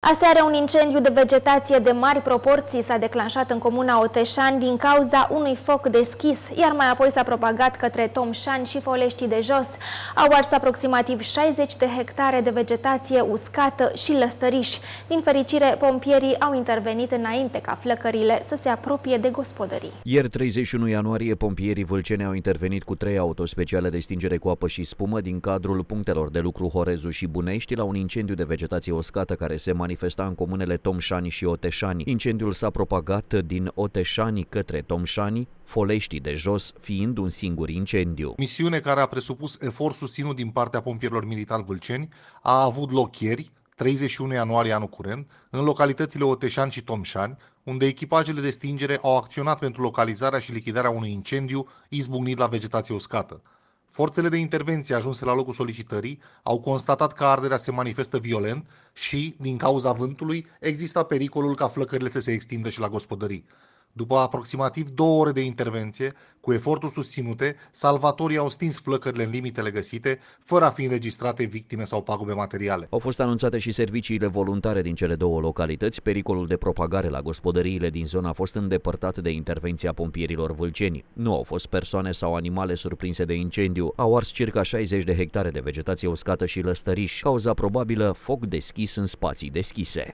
Aseară, un incendiu de vegetație de mari proporții s-a declanșat în comuna Oteșan din cauza unui foc deschis, iar mai apoi s-a propagat către Tomșani și Foleștii de Jos. Au ars aproximativ 60 de hectare de vegetație uscată și lăstăriși. Din fericire, pompierii au intervenit înainte ca flăcările să se apropie de gospodării. Ieri, 31 ianuarie, pompierii vâlcene au intervenit cu trei autospeciale de stingere cu apă și spumă din cadrul punctelor de lucru Horezu și Bunești la un incendiu de vegetație uscată care se manifestă manifesta în comunele Tomșani și Oteșani. Incendiul s-a propagat din Oteșani către Tomșani, Foleștii de jos fiind un singur incendiu. Misiune care a presupus efort susținut din partea pompierilor militari vâlceni a avut loc ieri, 31 ianuarie anul curent, în localitățile Oteșani și Tomșani, unde echipajele de stingere au acționat pentru localizarea și lichidarea unui incendiu izbucnit la vegetație uscată. Forțele de intervenție ajunse la locul solicitării au constatat că arderea se manifestă violent și, din cauza vântului, exista pericolul ca flăcările să se extindă și la gospodării. După aproximativ două ore de intervenție, cu eforturi susținute, salvatorii au stins flăcările în limitele găsite, fără a fi înregistrate victime sau pagube materiale. Au fost anunțate și serviciile voluntare din cele două localități. Pericolul de propagare la gospodăriile din zona a fost îndepărtat de intervenția pompierilor vâlceni. Nu au fost persoane sau animale surprinse de incendiu. Au ars circa 60 de hectare de vegetație uscată și lăstăriș, cauza probabilă foc deschis în spații deschise.